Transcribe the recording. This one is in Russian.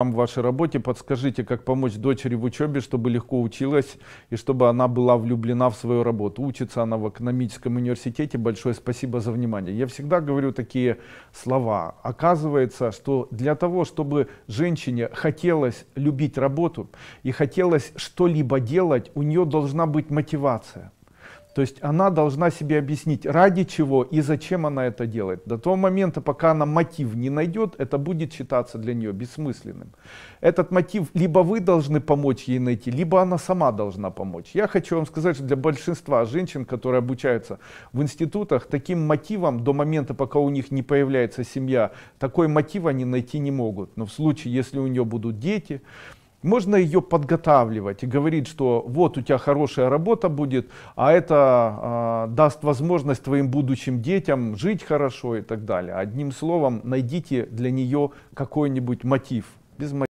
вам в вашей работе, подскажите, как помочь дочери в учебе, чтобы легко училась и чтобы она была влюблена в свою работу. Учится она в экономическом университете. Большое спасибо за внимание. Я всегда говорю такие слова. Оказывается, что для того, чтобы женщине хотелось любить работу и хотелось что-либо делать, у нее должна быть мотивация. То есть она должна себе объяснить, ради чего и зачем она это делает. До того момента, пока она мотив не найдет, это будет считаться для нее бессмысленным. Этот мотив либо вы должны помочь ей найти, либо она сама должна помочь. Я хочу вам сказать, что для большинства женщин, которые обучаются в институтах, таким мотивом до момента, пока у них не появляется семья, такой мотив они найти не могут. Но в случае, если у нее будут дети, можно ее подготавливать и говорить, что вот у тебя хорошая работа будет, а это э, даст возможность твоим будущим детям жить хорошо и так далее. Одним словом, найдите для нее какой-нибудь мотив. Без мотива.